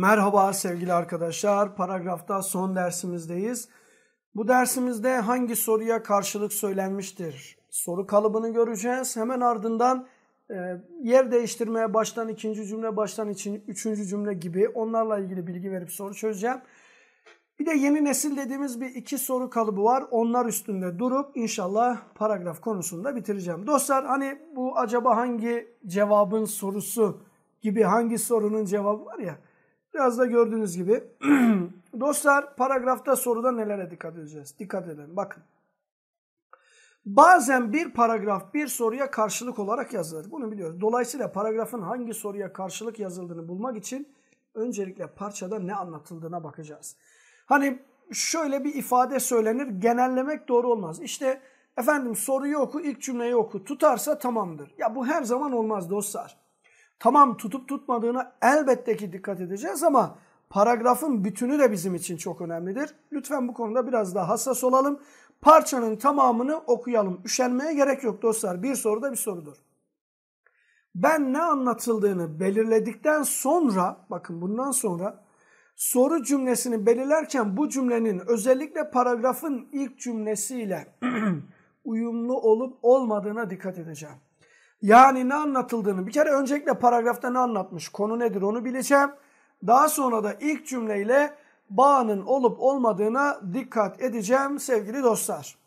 Merhaba sevgili arkadaşlar. Paragrafta son dersimizdeyiz. Bu dersimizde hangi soruya karşılık söylenmiştir? Soru kalıbını göreceğiz. Hemen ardından e, yer değiştirmeye baştan ikinci cümle, baştan için üçüncü cümle gibi onlarla ilgili bilgi verip soru çözeceğim. Bir de yeni nesil dediğimiz bir iki soru kalıbı var. Onlar üstünde durup inşallah paragraf konusunda bitireceğim. Dostlar hani bu acaba hangi cevabın sorusu gibi hangi sorunun cevabı var ya Biraz da gördüğünüz gibi. Dostlar paragrafta soruda nelere dikkat edeceğiz? Dikkat edin. bakın. Bazen bir paragraf bir soruya karşılık olarak yazılır. Bunu biliyoruz. Dolayısıyla paragrafın hangi soruya karşılık yazıldığını bulmak için öncelikle parçada ne anlatıldığına bakacağız. Hani şöyle bir ifade söylenir. Genellemek doğru olmaz. İşte efendim soruyu oku, ilk cümleyi oku. Tutarsa tamamdır. Ya bu her zaman olmaz dostlar. Tamam tutup tutmadığına elbette ki dikkat edeceğiz ama paragrafın bütünü de bizim için çok önemlidir. Lütfen bu konuda biraz daha hassas olalım. Parçanın tamamını okuyalım. Üşenmeye gerek yok dostlar. Bir soru da bir sorudur. Ben ne anlatıldığını belirledikten sonra, bakın bundan sonra soru cümlesini belirlerken bu cümlenin özellikle paragrafın ilk cümlesiyle uyumlu olup olmadığına dikkat edeceğim. Yani ne anlatıldığını bir kere öncelikle paragrafta ne anlatmış, konu nedir onu bileceğim. Daha sonra da ilk cümleyle bağının olup olmadığına dikkat edeceğim sevgili dostlar.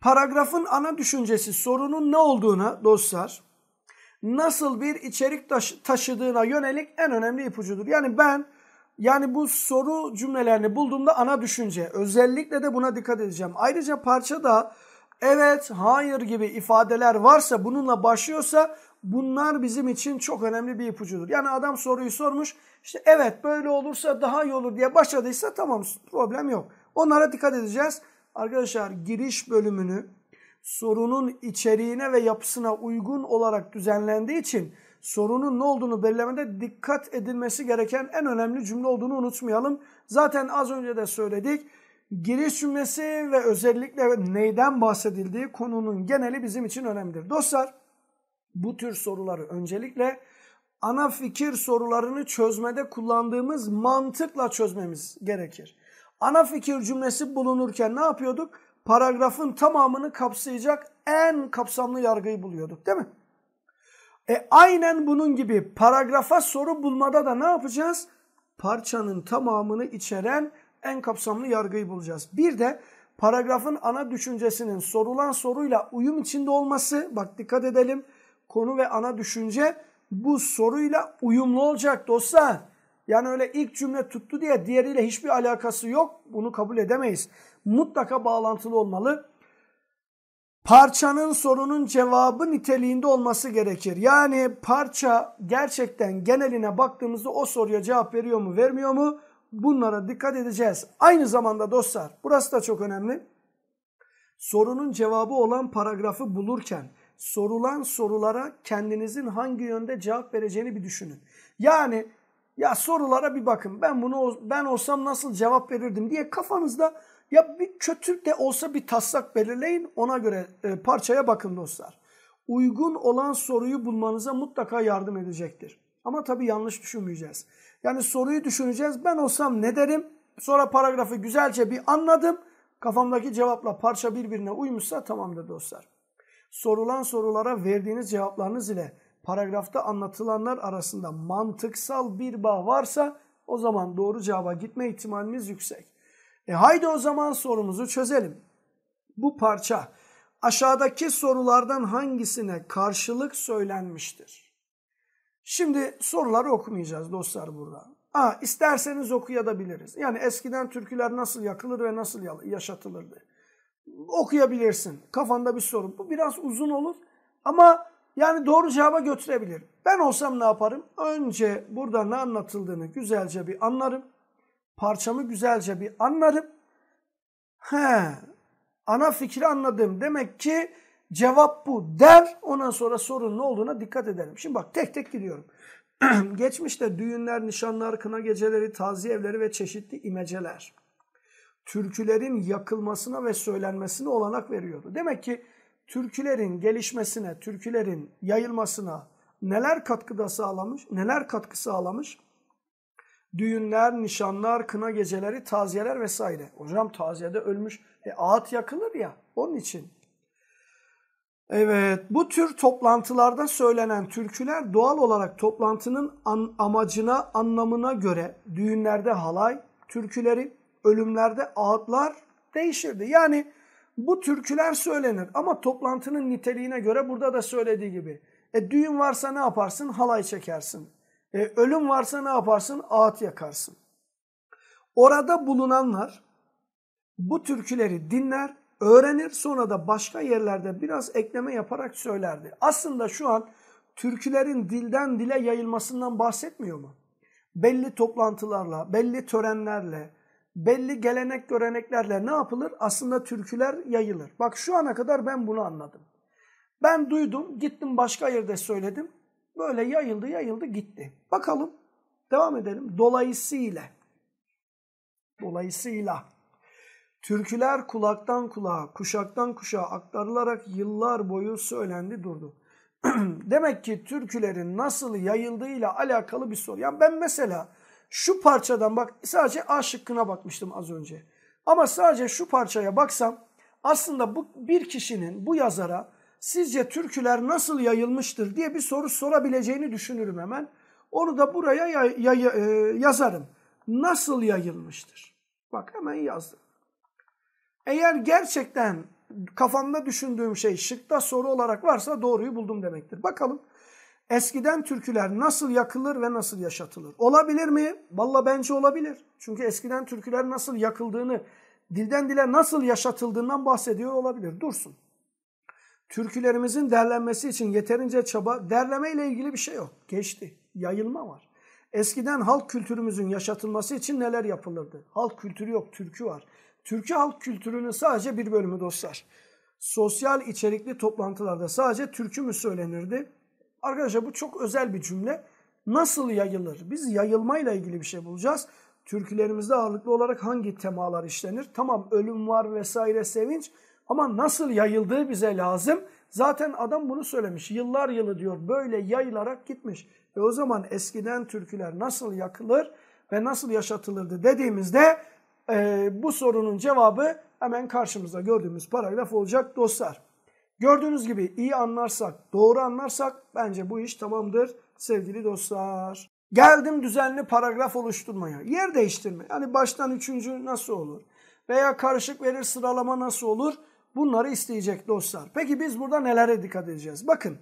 Paragrafın ana düşüncesi sorunun ne olduğuna dostlar, nasıl bir içerik taşı taşıdığına yönelik en önemli ipucudur. Yani ben yani bu soru cümlelerini bulduğumda ana düşünce özellikle de buna dikkat edeceğim. Ayrıca parçada evet, hayır gibi ifadeler varsa bununla başlıyorsa bunlar bizim için çok önemli bir ipucudur. Yani adam soruyu sormuş işte evet böyle olursa daha iyi olur diye başladıysa tamam problem yok. Onlara dikkat edeceğiz. Arkadaşlar giriş bölümünü sorunun içeriğine ve yapısına uygun olarak düzenlendiği için sorunun ne olduğunu belirlemede dikkat edilmesi gereken en önemli cümle olduğunu unutmayalım. Zaten az önce de söyledik giriş cümlesi ve özellikle neyden bahsedildiği konunun geneli bizim için önemlidir. Dostlar bu tür soruları öncelikle ana fikir sorularını çözmede kullandığımız mantıkla çözmemiz gerekir. Ana fikir cümlesi bulunurken ne yapıyorduk? Paragrafın tamamını kapsayacak en kapsamlı yargıyı buluyorduk değil mi? E aynen bunun gibi paragrafa soru bulmada da ne yapacağız? Parçanın tamamını içeren en kapsamlı yargıyı bulacağız. Bir de paragrafın ana düşüncesinin sorulan soruyla uyum içinde olması, bak dikkat edelim, konu ve ana düşünce bu soruyla uyumlu olacak dostlar. Yani öyle ilk cümle tuttu diye diğeriyle hiçbir alakası yok. Bunu kabul edemeyiz. Mutlaka bağlantılı olmalı. Parçanın sorunun cevabı niteliğinde olması gerekir. Yani parça gerçekten geneline baktığımızda o soruya cevap veriyor mu vermiyor mu? bunlara dikkat edeceğiz. Aynı zamanda dostlar burası da çok önemli. Sorunun cevabı olan paragrafı bulurken sorulan sorulara kendinizin hangi yönde cevap vereceğini bir düşünün. Yani ya sorulara bir bakın ben bunu ben olsam nasıl cevap verirdim diye kafanızda ya bir kötü de olsa bir taslak belirleyin ona göre e, parçaya bakın dostlar. Uygun olan soruyu bulmanıza mutlaka yardım edecektir. Ama tabii yanlış düşünmeyeceğiz. Yani soruyu düşüneceğiz. Ben olsam ne derim? Sonra paragrafı güzelce bir anladım. Kafamdaki cevapla parça birbirine uymuşsa tamamdır dostlar. Sorulan sorulara verdiğiniz cevaplarınız ile paragrafta anlatılanlar arasında mantıksal bir bağ varsa o zaman doğru cevaba gitme ihtimalimiz yüksek. E haydi o zaman sorumuzu çözelim. Bu parça aşağıdaki sorulardan hangisine karşılık söylenmiştir? Şimdi soruları okumayacağız dostlar burada. Ha, isterseniz okuyabiliriz. Yani eskiden türküler nasıl yakılır ve nasıl yaşatılırdı. Okuyabilirsin. Kafanda bir sorun. Bu biraz uzun olur ama yani doğru cevaba götürebilir. Ben olsam ne yaparım? Önce burada ne anlatıldığını güzelce bir anlarım. Parçamı güzelce bir anlarım. He, ana fikri anladım. Demek ki cevap bu der. Ondan sonra sorun ne olduğuna dikkat edelim. Şimdi bak tek tek gidiyorum. Geçmişte düğünler, nişanlar, kına geceleri, taziye evleri ve çeşitli imeceler türkülerin yakılmasına ve söylenmesine olanak veriyordu. Demek ki türkülerin gelişmesine, türkülerin yayılmasına neler katkıda sağlamış, neler katkı sağlamış? Düğünler, nişanlar, kına geceleri, taziyeler vesaire. Hocam taziyede ölmüş. E, ağıt yakılır ya onun için. Evet, bu tür toplantılarda söylenen türküler doğal olarak toplantının an, amacına, anlamına göre düğünlerde halay türküleri, ölümlerde ağıtlar değişirdi. Yani bu türküler söylenir ama toplantının niteliğine göre burada da söylediği gibi. E, düğün varsa ne yaparsın? Halay çekersin. E, ölüm varsa ne yaparsın? Ağıt yakarsın. Orada bulunanlar bu türküleri dinler öğrenir sonra da başka yerlerde biraz ekleme yaparak söylerdi. Aslında şu an türkülerin dilden dile yayılmasından bahsetmiyor mu? Belli toplantılarla, belli törenlerle, belli gelenek göreneklerle ne yapılır? Aslında türküler yayılır. Bak şu ana kadar ben bunu anladım. Ben duydum, gittim başka yerde söyledim. Böyle yayıldı, yayıldı, gitti. Bakalım, devam edelim. Dolayısıyla, dolayısıyla Türküler kulaktan kulağa, kuşaktan kuşağa aktarılarak yıllar boyu söylendi durdu. Demek ki türkülerin nasıl yayıldığıyla alakalı bir soru. Yani ben mesela şu parçadan bak sadece A şıkkına bakmıştım az önce. Ama sadece şu parçaya baksam aslında bu bir kişinin bu yazara sizce türküler nasıl yayılmıştır diye bir soru sorabileceğini düşünürüm hemen. Onu da buraya e, yazarım. Nasıl yayılmıştır? Bak hemen yazdım. Eğer gerçekten kafamda düşündüğüm şey şıkta soru olarak varsa doğruyu buldum demektir. Bakalım eskiden türküler nasıl yakılır ve nasıl yaşatılır? Olabilir mi? Valla bence olabilir. Çünkü eskiden türküler nasıl yakıldığını, dilden dile nasıl yaşatıldığından bahsediyor olabilir. Dursun. Türkülerimizin derlenmesi için yeterince çaba, derleme ile ilgili bir şey yok. Geçti. Yayılma var. Eskiden halk kültürümüzün yaşatılması için neler yapılırdı? Halk kültürü yok, türkü var. Türkçe halk kültürünün sadece bir bölümü dostlar. Sosyal içerikli toplantılarda sadece türkü mü söylenirdi? Arkadaşlar bu çok özel bir cümle. Nasıl yayılır? Biz yayılmayla ilgili bir şey bulacağız. Türkülerimizde ağırlıklı olarak hangi temalar işlenir? Tamam ölüm var vesaire sevinç ama nasıl yayıldığı bize lazım. Zaten adam bunu söylemiş. Yıllar yılı diyor böyle yayılarak gitmiş. E o zaman eskiden türküler nasıl yakılır ve nasıl yaşatılırdı dediğimizde e, bu sorunun cevabı hemen karşımızda gördüğümüz paragraf olacak dostlar. Gördüğünüz gibi iyi anlarsak, doğru anlarsak bence bu iş tamamdır sevgili dostlar. Geldim düzenli paragraf oluşturmaya. Yer değiştirme. Yani baştan üçüncü nasıl olur? Veya karışık verir sıralama nasıl olur? Bunları isteyecek dostlar. Peki biz burada nelere dikkat edeceğiz? Bakın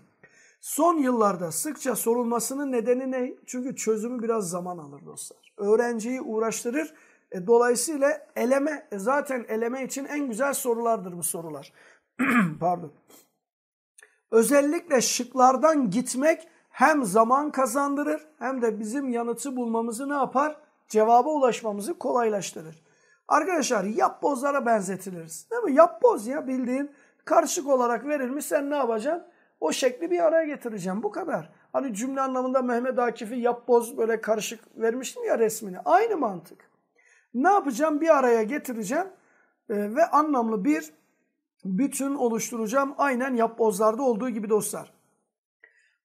son yıllarda sıkça sorulmasının nedeni ne? Çünkü çözümü biraz zaman alır dostlar. Öğrenciyi uğraştırır e, dolayısıyla eleme e, zaten eleme için en güzel sorulardır bu sorular. Pardon. Özellikle şıklardan gitmek hem zaman kazandırır hem de bizim yanıtı bulmamızı ne yapar? Cevaba ulaşmamızı kolaylaştırır. Arkadaşlar yapbozlara benzetiliriz. Değil mi? Yapboz ya bildiğin karışık olarak verilmiş sen ne yapacaksın? O şekli bir araya getireceğim bu kadar. Hani cümle anlamında Mehmet Akif'i yapboz böyle karışık vermiştim ya resmini. Aynı mantık. Ne yapacağım? Bir araya getireceğim e, ve anlamlı bir bütün oluşturacağım. Aynen yapbozlarda olduğu gibi dostlar.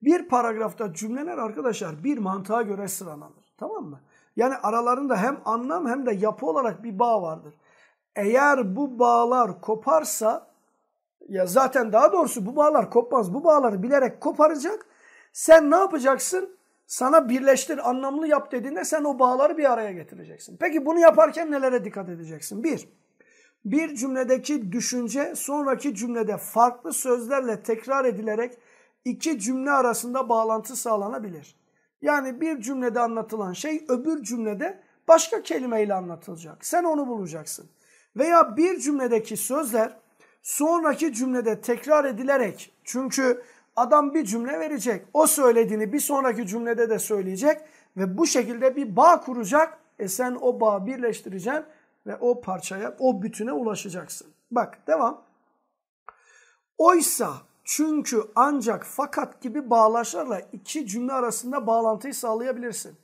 Bir paragrafta cümleler arkadaşlar bir mantığa göre sıralanır. Tamam mı? Yani aralarında hem anlam hem de yapı olarak bir bağ vardır. Eğer bu bağlar koparsa ya zaten daha doğrusu bu bağlar kopmaz. Bu bağları bilerek koparacak. Sen ne yapacaksın? sana birleştir, anlamlı yap dediğinde sen o bağları bir araya getireceksin. Peki bunu yaparken nelere dikkat edeceksin? Bir, bir cümledeki düşünce sonraki cümlede farklı sözlerle tekrar edilerek iki cümle arasında bağlantı sağlanabilir. Yani bir cümlede anlatılan şey öbür cümlede başka kelimeyle anlatılacak. Sen onu bulacaksın. Veya bir cümledeki sözler sonraki cümlede tekrar edilerek çünkü adam bir cümle verecek. O söylediğini bir sonraki cümlede de söyleyecek ve bu şekilde bir bağ kuracak. E sen o bağı birleştireceksin ve o parçaya, o bütüne ulaşacaksın. Bak devam. Oysa çünkü ancak fakat gibi bağlaşlarla iki cümle arasında bağlantıyı sağlayabilirsin.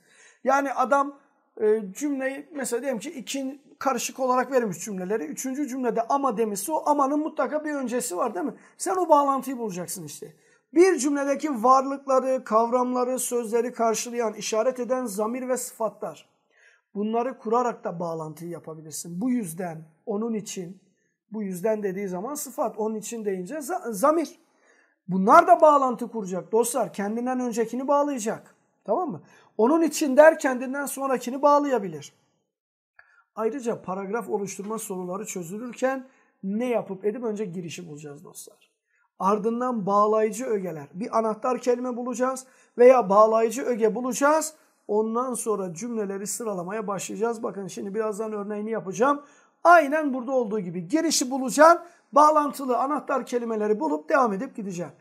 Yani adam e, cümleyi mesela diyelim ki iki karışık olarak vermiş cümleleri. Üçüncü cümlede ama demesi o amanın mutlaka bir öncesi var değil mi? Sen o bağlantıyı bulacaksın işte bir cümledeki varlıkları, kavramları, sözleri karşılayan, işaret eden zamir ve sıfatlar. Bunları kurarak da bağlantıyı yapabilirsin. Bu yüzden, onun için, bu yüzden dediği zaman sıfat, onun için deyince zamir. Bunlar da bağlantı kuracak dostlar. Kendinden öncekini bağlayacak. Tamam mı? Onun için der kendinden sonrakini bağlayabilir. Ayrıca paragraf oluşturma soruları çözülürken ne yapıp edip önce girişi bulacağız dostlar. Ardından bağlayıcı ögeler. Bir anahtar kelime bulacağız veya bağlayıcı öge bulacağız. Ondan sonra cümleleri sıralamaya başlayacağız. Bakın şimdi birazdan örneğini yapacağım. Aynen burada olduğu gibi girişi bulacağım, Bağlantılı anahtar kelimeleri bulup devam edip gideceğim.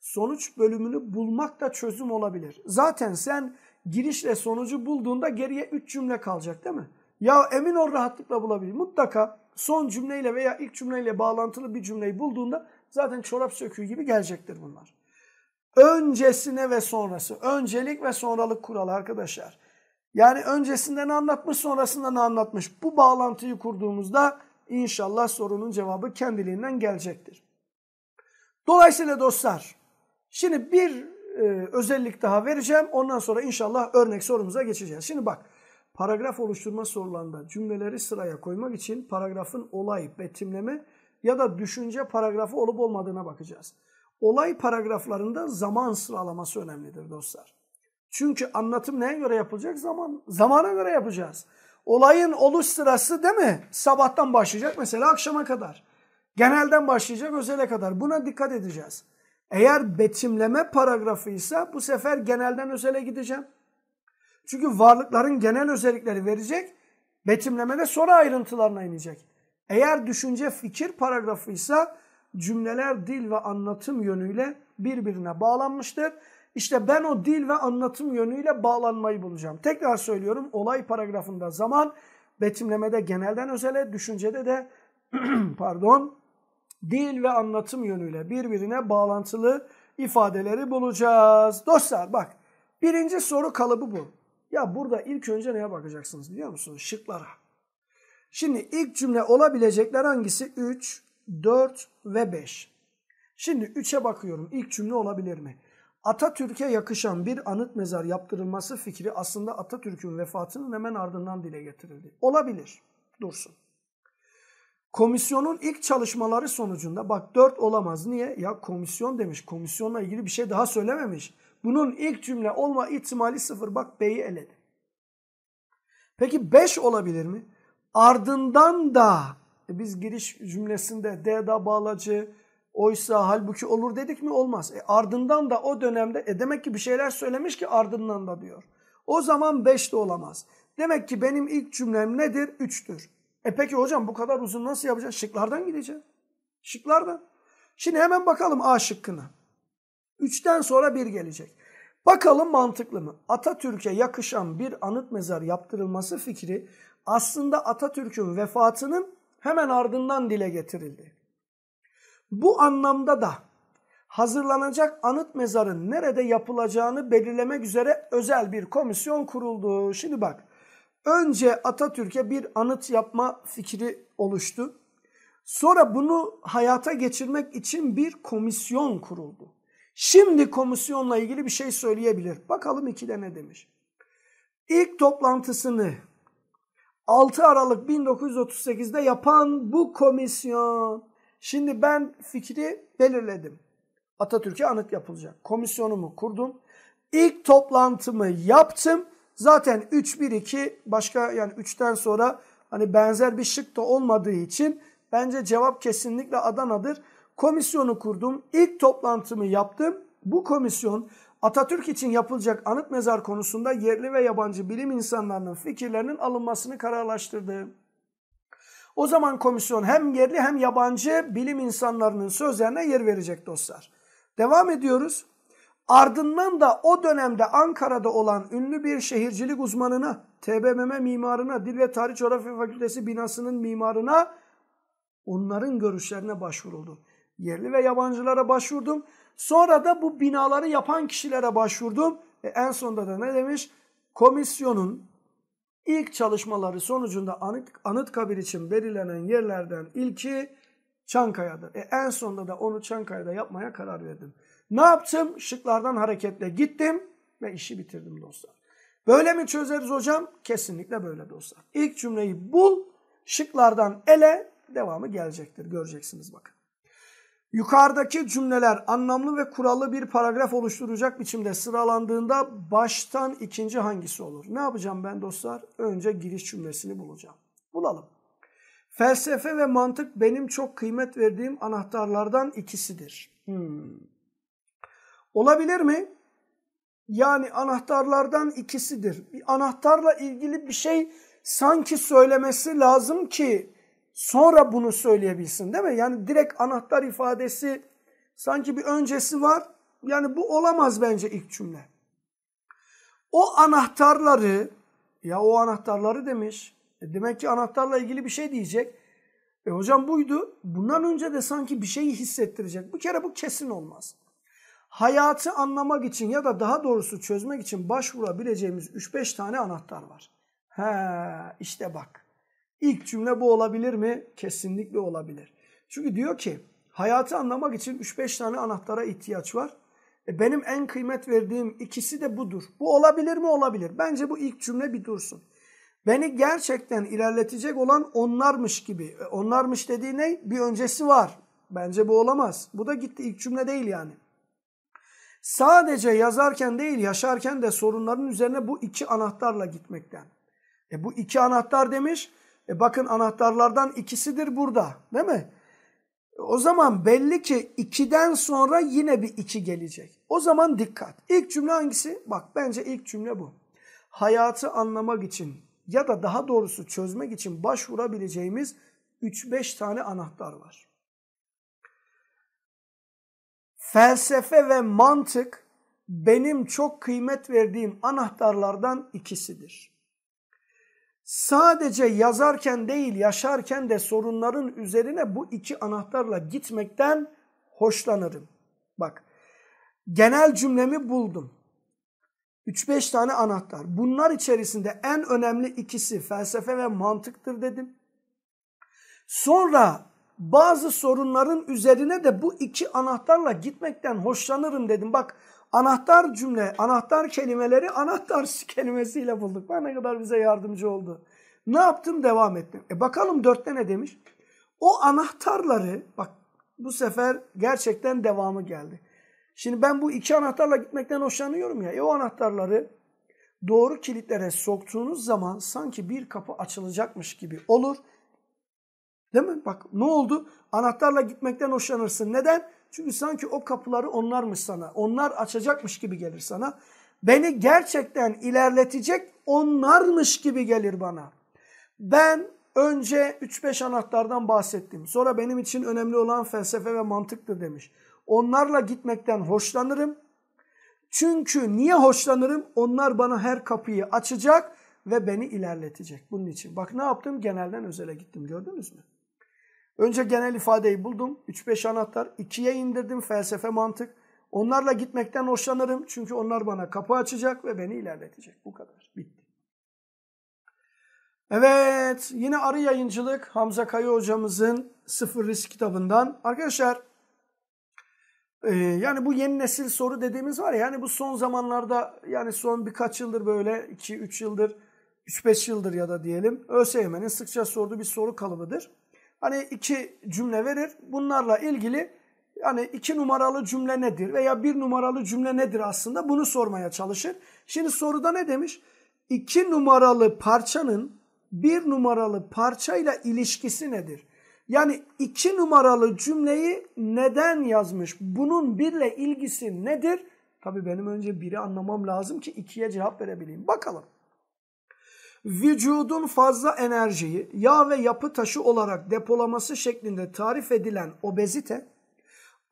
Sonuç bölümünü bulmak da çözüm olabilir. Zaten sen girişle sonucu bulduğunda geriye 3 cümle kalacak değil mi? Ya emin ol rahatlıkla bulabilir. Mutlaka son cümleyle veya ilk cümleyle bağlantılı bir cümleyi bulduğunda zaten çorap söküğü gibi gelecektir bunlar. Öncesine ve sonrası. Öncelik ve sonralık kuralı arkadaşlar. Yani öncesinde ne anlatmış sonrasında ne anlatmış. Bu bağlantıyı kurduğumuzda inşallah sorunun cevabı kendiliğinden gelecektir. Dolayısıyla dostlar şimdi bir e, özellik daha vereceğim. Ondan sonra inşallah örnek sorumuza geçeceğiz. Şimdi bak paragraf oluşturma sorularında cümleleri sıraya koymak için paragrafın olay, betimleme ya da düşünce paragrafı olup olmadığına bakacağız. Olay paragraflarında zaman sıralaması önemlidir dostlar. Çünkü anlatım neye göre yapılacak? Zaman, zamana göre yapacağız. Olayın oluş sırası değil mi? Sabahtan başlayacak mesela akşama kadar. Genelden başlayacak özele kadar. Buna dikkat edeceğiz. Eğer betimleme paragrafıysa bu sefer genelden özele gideceğim. Çünkü varlıkların genel özellikleri verecek. Betimlemede sonra ayrıntılarına inecek. Eğer düşünce fikir paragrafıysa cümleler dil ve anlatım yönüyle birbirine bağlanmıştır. İşte ben o dil ve anlatım yönüyle bağlanmayı bulacağım. Tekrar söylüyorum olay paragrafında zaman betimlemede genelden özele düşüncede de pardon dil ve anlatım yönüyle birbirine bağlantılı ifadeleri bulacağız. Dostlar bak birinci soru kalıbı bu. Ya burada ilk önce neye bakacaksınız biliyor musunuz? Şıklara. Şimdi ilk cümle olabilecekler hangisi? 3, 4 ve 5. Şimdi 3'e bakıyorum. İlk cümle olabilir mi? Atatürk'e yakışan bir anıt mezar yaptırılması fikri aslında Atatürk'ün vefatının hemen ardından dile getirildi. Olabilir. Dursun. Komisyonun ilk çalışmaları sonucunda bak 4 olamaz. Niye? Ya komisyon demiş. Komisyonla ilgili bir şey daha söylememiş. Bunun ilk cümle olma ihtimali sıfır. Bak B'yi eledi. Peki 5 olabilir mi? Ardından da e, biz giriş cümlesinde de da bağlacı oysa halbuki olur dedik mi olmaz. E ardından da o dönemde e demek ki bir şeyler söylemiş ki ardından da diyor. O zaman beş de olamaz. Demek ki benim ilk cümlem nedir? Üçtür. E peki hocam bu kadar uzun nasıl yapacağız? Şıklardan gideceğim. Şıklardan. Şimdi hemen bakalım A şıkkına. Üçten sonra bir gelecek. Bakalım mantıklı mı? Atatürk'e yakışan bir anıt mezar yaptırılması fikri aslında Atatürk'ün vefatının hemen ardından dile getirildi. Bu anlamda da hazırlanacak anıt mezarın nerede yapılacağını belirlemek üzere özel bir komisyon kuruldu. Şimdi bak önce Atatürk'e bir anıt yapma fikri oluştu. Sonra bunu hayata geçirmek için bir komisyon kuruldu. Şimdi komisyonla ilgili bir şey söyleyebilir. Bakalım ikide ne demiş. İlk toplantısını 6 Aralık 1938'de yapan bu komisyon. Şimdi ben fikri belirledim. Atatürk'e anıt yapılacak. Komisyonumu kurdum. İlk toplantımı yaptım. Zaten 3-1-2 başka yani 3'ten sonra hani benzer bir şık da olmadığı için bence cevap kesinlikle Adana'dır. Komisyonu kurdum. İlk toplantımı yaptım. Bu komisyon Atatürk için yapılacak anıt mezar konusunda yerli ve yabancı bilim insanlarının fikirlerinin alınmasını kararlaştırdı. O zaman komisyon hem yerli hem yabancı bilim insanlarının sözlerine yer verecek dostlar. Devam ediyoruz. Ardından da o dönemde Ankara'da olan ünlü bir şehircilik uzmanına, TBMM mimarına, Dil ve Tarih Coğrafya Fakültesi binasının mimarına onların görüşlerine başvuruldu. Yerli ve yabancılara başvurdum. Sonra da bu binaları yapan kişilere başvurdum. E en sonunda da ne demiş? Komisyonun ilk çalışmaları sonucunda anıt, anıt kabir için belirlenen yerlerden ilki Çankaya'dır. E en sonunda da onu Çankaya'da yapmaya karar verdim. Ne yaptım? Şıklardan hareketle gittim ve işi bitirdim dostlar. Böyle mi çözeriz hocam? Kesinlikle böyle dostlar. İlk cümleyi bul, şıklardan ele, devamı gelecektir. Göreceksiniz bakın. Yukarıdaki cümleler anlamlı ve kurallı bir paragraf oluşturacak biçimde sıralandığında baştan ikinci hangisi olur? Ne yapacağım ben dostlar? Önce giriş cümlesini bulacağım. Bulalım. Felsefe ve mantık benim çok kıymet verdiğim anahtarlardan ikisidir. Hmm. Olabilir mi? Yani anahtarlardan ikisidir. Bir anahtarla ilgili bir şey sanki söylemesi lazım ki sonra bunu söyleyebilsin değil mi? Yani direkt anahtar ifadesi sanki bir öncesi var. Yani bu olamaz bence ilk cümle. O anahtarları ya o anahtarları demiş. E demek ki anahtarla ilgili bir şey diyecek. E hocam buydu. Bundan önce de sanki bir şeyi hissettirecek. Bu kere bu kesin olmaz. Hayatı anlamak için ya da daha doğrusu çözmek için başvurabileceğimiz 3-5 tane anahtar var. He işte bak. İlk cümle bu olabilir mi? Kesinlikle olabilir. Çünkü diyor ki hayatı anlamak için 3-5 tane anahtara ihtiyaç var. E benim en kıymet verdiğim ikisi de budur. Bu olabilir mi? Olabilir. Bence bu ilk cümle bir dursun. Beni gerçekten ilerletecek olan onlarmış gibi. E, onlarmış dediği ne? Bir öncesi var. Bence bu olamaz. Bu da gitti ilk cümle değil yani. Sadece yazarken değil yaşarken de sorunların üzerine bu iki anahtarla gitmekten. E bu iki anahtar demiş e bakın anahtarlardan ikisidir burada değil mi? O zaman belli ki ikiden sonra yine bir iki gelecek. O zaman dikkat. İlk cümle hangisi? Bak bence ilk cümle bu. Hayatı anlamak için ya da daha doğrusu çözmek için başvurabileceğimiz 3-5 tane anahtar var. Felsefe ve mantık benim çok kıymet verdiğim anahtarlardan ikisidir sadece yazarken değil yaşarken de sorunların üzerine bu iki anahtarla gitmekten hoşlanırım. Bak genel cümlemi buldum. 3-5 tane anahtar. Bunlar içerisinde en önemli ikisi felsefe ve mantıktır dedim. Sonra bazı sorunların üzerine de bu iki anahtarla gitmekten hoşlanırım dedim. Bak anahtar cümle, anahtar kelimeleri anahtar kelimesiyle bulduk. Ben ne kadar bize yardımcı oldu. Ne yaptım? Devam ettim. E bakalım dörtte ne demiş? O anahtarları, bak bu sefer gerçekten devamı geldi. Şimdi ben bu iki anahtarla gitmekten hoşlanıyorum ya. E o anahtarları doğru kilitlere soktuğunuz zaman sanki bir kapı açılacakmış gibi olur. Değil mi? Bak ne oldu? Anahtarla gitmekten hoşlanırsın. Neden? Çünkü sanki o kapıları onlarmış sana. Onlar açacakmış gibi gelir sana. Beni gerçekten ilerletecek onlarmış gibi gelir bana. Ben önce 3-5 anahtardan bahsettim. Sonra benim için önemli olan felsefe ve mantıktır demiş. Onlarla gitmekten hoşlanırım. Çünkü niye hoşlanırım? Onlar bana her kapıyı açacak ve beni ilerletecek. Bunun için. Bak ne yaptım? Genelden özele gittim. Gördünüz mü? Önce genel ifadeyi buldum. 3-5 anahtar. 2'ye indirdim felsefe mantık. Onlarla gitmekten hoşlanırım. Çünkü onlar bana kapı açacak ve beni ilerletecek. Bu kadar. Bitti. Evet yine arı yayıncılık Hamza Kayı hocamızın Sıfır Risk kitabından. Arkadaşlar e, yani bu yeni nesil soru dediğimiz var ya yani bu son zamanlarda yani son birkaç yıldır böyle 2-3 yıldır 3-5 yıldır ya da diyelim ÖSYM'nin sıkça sorduğu bir soru kalıbıdır hani iki cümle verir. Bunlarla ilgili hani iki numaralı cümle nedir veya bir numaralı cümle nedir aslında bunu sormaya çalışır. Şimdi soruda ne demiş? İki numaralı parçanın bir numaralı parçayla ilişkisi nedir? Yani iki numaralı cümleyi neden yazmış? Bunun birle ilgisi nedir? Tabii benim önce biri anlamam lazım ki ikiye cevap verebileyim. Bakalım vücudun fazla enerjiyi yağ ve yapı taşı olarak depolaması şeklinde tarif edilen obezite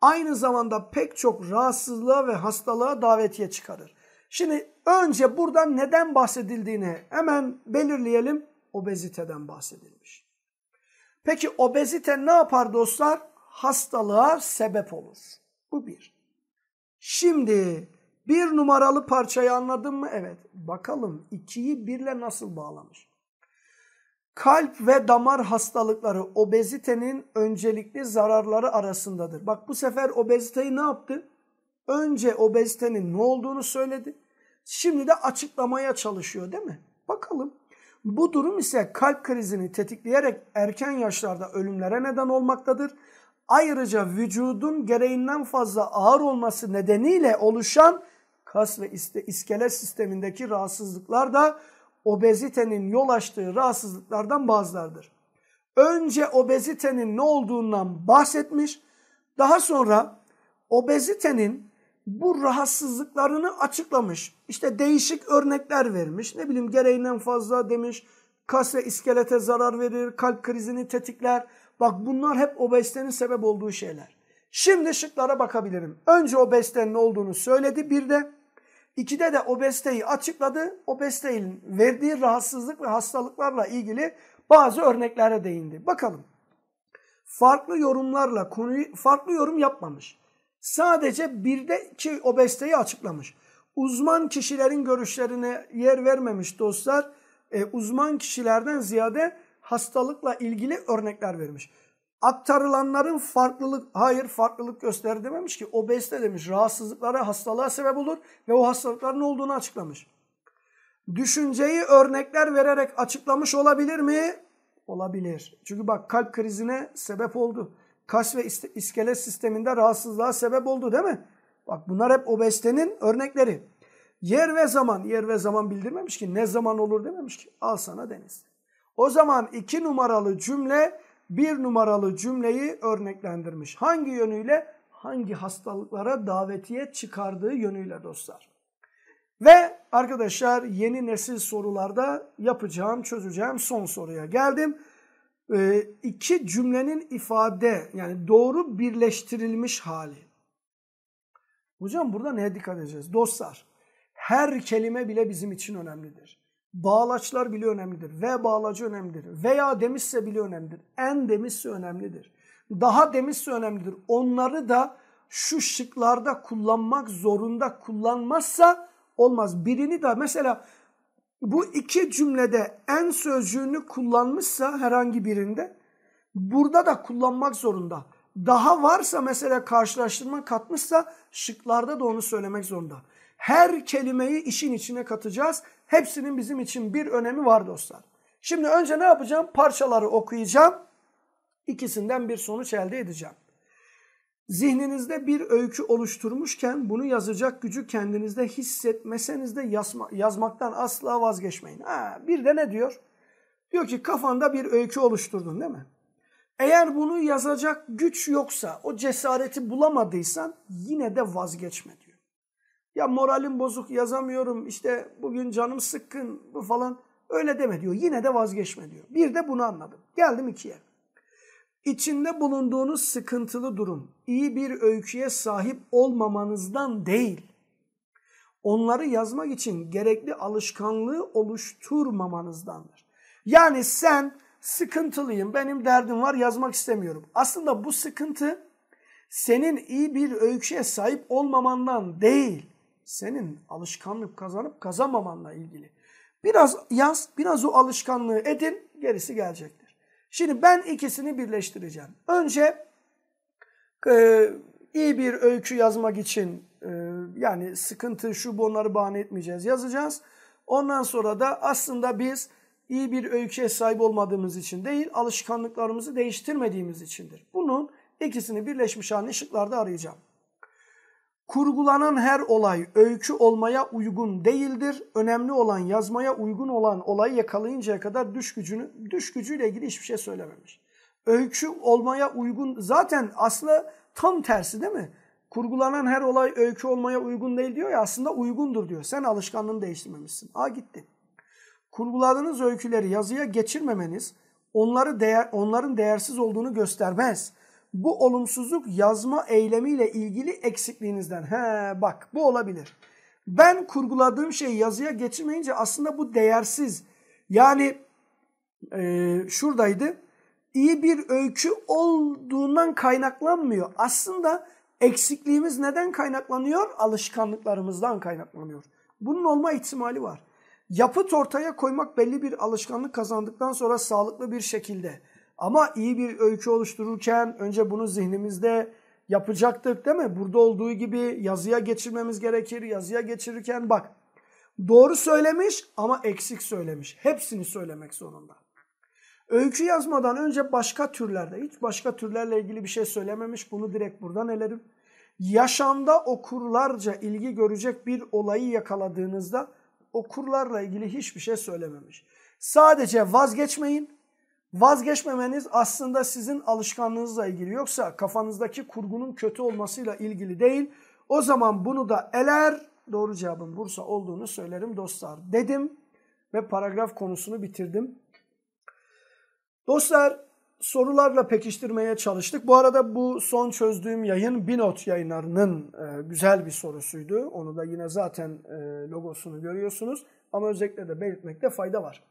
aynı zamanda pek çok rahatsızlığa ve hastalığa davetiye çıkarır. Şimdi önce buradan neden bahsedildiğini hemen belirleyelim. Obeziteden bahsedilmiş. Peki obezite ne yapar dostlar? Hastalığa sebep olur. Bu bir. Şimdi bir numaralı parçayı anladın mı? Evet. Bakalım ikiyi birle nasıl bağlamış? Kalp ve damar hastalıkları obezitenin öncelikli zararları arasındadır. Bak bu sefer obeziteyi ne yaptı? Önce obezitenin ne olduğunu söyledi. Şimdi de açıklamaya çalışıyor değil mi? Bakalım. Bu durum ise kalp krizini tetikleyerek erken yaşlarda ölümlere neden olmaktadır. Ayrıca vücudun gereğinden fazla ağır olması nedeniyle oluşan kas ve iskelet sistemindeki rahatsızlıklar da obezitenin yol açtığı rahatsızlıklardan bazılardır. Önce obezitenin ne olduğundan bahsetmiş, daha sonra obezitenin bu rahatsızlıklarını açıklamış. İşte değişik örnekler vermiş. Ne bileyim gereğinden fazla demiş. Kas ve iskelete zarar verir, kalp krizini tetikler, Bak bunlar hep obezitenin sebep olduğu şeyler. Şimdi şıklara bakabilirim. Önce obezitenin olduğunu söyledi. Bir de ikide de obeziteyi açıkladı. Obezitenin verdiği rahatsızlık ve hastalıklarla ilgili bazı örneklere değindi. Bakalım. Farklı yorumlarla konuyu farklı yorum yapmamış. Sadece bir de birdeki obeziteyi açıklamış. Uzman kişilerin görüşlerine yer vermemiş dostlar. E, uzman kişilerden ziyade hastalıkla ilgili örnekler vermiş. Aktarılanların farklılık, hayır farklılık gösterdi dememiş ki obezite demiş rahatsızlıklara, hastalığa sebep olur ve o hastalıkların olduğunu açıklamış. Düşünceyi örnekler vererek açıklamış olabilir mi? Olabilir. Çünkü bak kalp krizine sebep oldu. Kas ve iskelet sisteminde rahatsızlığa sebep oldu değil mi? Bak bunlar hep obezitenin örnekleri. Yer ve zaman, yer ve zaman bildirmemiş ki ne zaman olur dememiş ki al sana deniz. O zaman iki numaralı cümle bir numaralı cümleyi örneklendirmiş. Hangi yönüyle? Hangi hastalıklara davetiye çıkardığı yönüyle dostlar. Ve arkadaşlar yeni nesil sorularda yapacağım, çözeceğim son soruya geldim. Ee, iki cümlenin ifade yani doğru birleştirilmiş hali. Hocam burada neye dikkat edeceğiz? Dostlar her kelime bile bizim için önemlidir. Bağlaçlar bile önemlidir. Ve bağlacı önemlidir. Veya demişse bile önemlidir. En demişse önemlidir. Daha demişse önemlidir. Onları da şu şıklarda kullanmak zorunda kullanmazsa olmaz. Birini de mesela bu iki cümlede en sözcüğünü kullanmışsa herhangi birinde burada da kullanmak zorunda. Daha varsa mesela karşılaştırma katmışsa şıklarda da onu söylemek zorunda. Her kelimeyi işin içine katacağız. Hepsinin bizim için bir önemi var dostlar. Şimdi önce ne yapacağım? Parçaları okuyacağım. İkisinden bir sonuç elde edeceğim. Zihninizde bir öykü oluşturmuşken bunu yazacak gücü kendinizde hissetmeseniz de yazma, yazmaktan asla vazgeçmeyin. Ha, bir de ne diyor? Diyor ki kafanda bir öykü oluşturdun değil mi? Eğer bunu yazacak güç yoksa, o cesareti bulamadıysan yine de vazgeçme diyor. Ya moralim bozuk yazamıyorum işte bugün canım sıkkın bu falan öyle deme diyor. Yine de vazgeçme diyor. Bir de bunu anladım. Geldim ikiye. İçinde bulunduğunuz sıkıntılı durum iyi bir öyküye sahip olmamanızdan değil, onları yazmak için gerekli alışkanlığı oluşturmamanızdandır. Yani sen sıkıntılıyım, benim derdim var, yazmak istemiyorum. Aslında bu sıkıntı senin iyi bir öyküye sahip olmamandan değil, senin alışkanlık kazanıp kazanmamanla ilgili. Biraz yaz, biraz o alışkanlığı edin, gerisi gelecektir. Şimdi ben ikisini birleştireceğim. Önce e, iyi bir öykü yazmak için e, yani sıkıntı şu bunları bahane etmeyeceğiz yazacağız. Ondan sonra da aslında biz iyi bir öyküye sahip olmadığımız için değil, alışkanlıklarımızı değiştirmediğimiz içindir. Bunun ikisini birleşmiş halini şıklarda arayacağım. Kurgulanan her olay öykü olmaya uygun değildir. Önemli olan yazmaya uygun olan olayı yakalayıncaya kadar düş gücünü düş gücüyle ilgili hiçbir şey söylememiş. Öykü olmaya uygun zaten aslında tam tersi değil mi? Kurgulanan her olay öykü olmaya uygun değil diyor ya aslında uygundur diyor. Sen alışkanlığını değiştirmemişsin. Aa gitti. Kurguladığınız öyküleri yazıya geçirmemeniz onları değer, onların değersiz olduğunu göstermez bu olumsuzluk yazma eylemiyle ilgili eksikliğinizden. He bak bu olabilir. Ben kurguladığım şeyi yazıya geçirmeyince aslında bu değersiz. Yani e, şuradaydı. İyi bir öykü olduğundan kaynaklanmıyor. Aslında eksikliğimiz neden kaynaklanıyor? Alışkanlıklarımızdan kaynaklanıyor. Bunun olma ihtimali var. Yapıt ortaya koymak belli bir alışkanlık kazandıktan sonra sağlıklı bir şekilde ama iyi bir öykü oluştururken önce bunu zihnimizde yapacaktık değil mi? Burada olduğu gibi yazıya geçirmemiz gerekir. Yazıya geçirirken bak doğru söylemiş ama eksik söylemiş. Hepsini söylemek zorunda. Öykü yazmadan önce başka türlerde, hiç başka türlerle ilgili bir şey söylememiş. Bunu direkt buradan elerim. Yaşamda okurlarca ilgi görecek bir olayı yakaladığınızda okurlarla ilgili hiçbir şey söylememiş. Sadece vazgeçmeyin, Vazgeçmemeniz aslında sizin alışkanlığınızla ilgili yoksa kafanızdaki kurgunun kötü olmasıyla ilgili değil. O zaman bunu da eler doğru cevabın Bursa olduğunu söylerim dostlar dedim ve paragraf konusunu bitirdim. Dostlar sorularla pekiştirmeye çalıştık. Bu arada bu son çözdüğüm yayın Binot yayınlarının e, güzel bir sorusuydu. Onu da yine zaten e, logosunu görüyorsunuz. Ama özellikle de belirtmekte fayda var.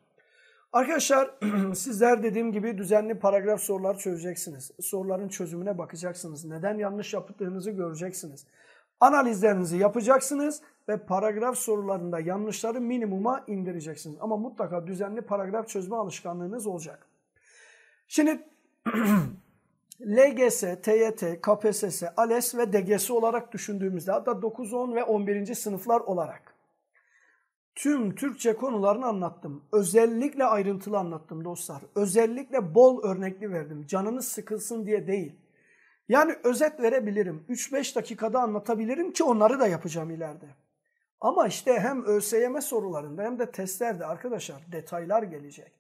Arkadaşlar sizler dediğim gibi düzenli paragraf sorular çözeceksiniz. Soruların çözümüne bakacaksınız. Neden yanlış yaptığınızı göreceksiniz. Analizlerinizi yapacaksınız ve paragraf sorularında yanlışları minimuma indireceksiniz. Ama mutlaka düzenli paragraf çözme alışkanlığınız olacak. Şimdi LGS, TYT, KPSS, ALES ve DGS olarak düşündüğümüzde hatta 9, 10 ve 11. sınıflar olarak tüm Türkçe konularını anlattım. Özellikle ayrıntılı anlattım dostlar. Özellikle bol örnekli verdim. Canınız sıkılsın diye değil. Yani özet verebilirim. 3-5 dakikada anlatabilirim ki onları da yapacağım ileride. Ama işte hem ÖSYM sorularında hem de testlerde arkadaşlar detaylar gelecek.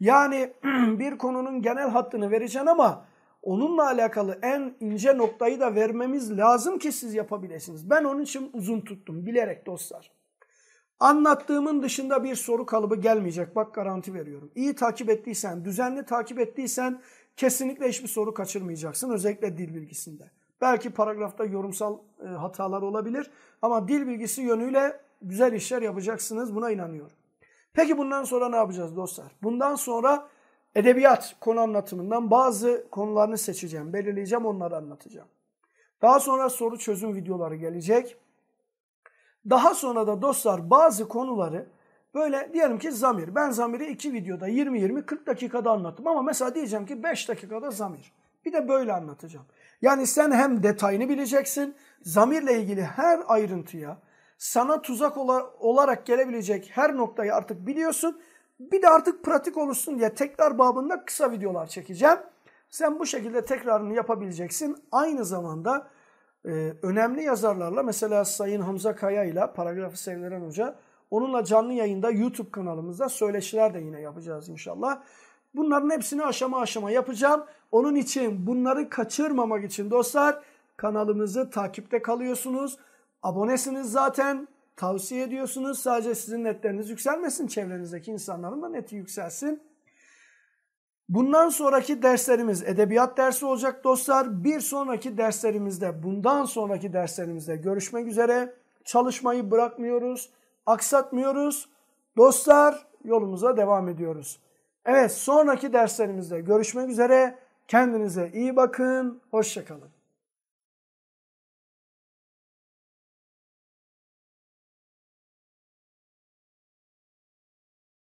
Yani bir konunun genel hattını vereceğim ama onunla alakalı en ince noktayı da vermemiz lazım ki siz yapabilirsiniz. Ben onun için uzun tuttum bilerek dostlar. Anlattığımın dışında bir soru kalıbı gelmeyecek. Bak garanti veriyorum. İyi takip ettiysen, düzenli takip ettiysen kesinlikle hiçbir soru kaçırmayacaksın. Özellikle dil bilgisinde. Belki paragrafta yorumsal e, hatalar olabilir ama dil bilgisi yönüyle güzel işler yapacaksınız. Buna inanıyorum. Peki bundan sonra ne yapacağız dostlar? Bundan sonra edebiyat konu anlatımından bazı konularını seçeceğim, belirleyeceğim, onları anlatacağım. Daha sonra soru çözüm videoları gelecek. Daha sonra da dostlar bazı konuları böyle diyelim ki zamir. Ben zamiri iki videoda 20-20-40 dakikada anlattım ama mesela diyeceğim ki 5 dakikada zamir. Bir de böyle anlatacağım. Yani sen hem detayını bileceksin, zamirle ilgili her ayrıntıya, sana tuzak olarak gelebilecek her noktayı artık biliyorsun. Bir de artık pratik olursun diye tekrar babında kısa videolar çekeceğim. Sen bu şekilde tekrarını yapabileceksin. Aynı zamanda ee, önemli yazarlarla mesela Sayın Hamza Kaya ile paragrafı sevilen hoca onunla canlı yayında YouTube kanalımızda söyleşiler de yine yapacağız inşallah. Bunların hepsini aşama aşama yapacağım. Onun için bunları kaçırmamak için dostlar kanalımızı takipte kalıyorsunuz. Abonesiniz zaten tavsiye ediyorsunuz. Sadece sizin netleriniz yükselmesin. Çevrenizdeki insanların da neti yükselsin. Bundan sonraki derslerimiz edebiyat dersi olacak dostlar. Bir sonraki derslerimizde, bundan sonraki derslerimizde görüşmek üzere. Çalışmayı bırakmıyoruz, aksatmıyoruz. Dostlar yolumuza devam ediyoruz. Evet sonraki derslerimizde görüşmek üzere. Kendinize iyi bakın, hoşçakalın.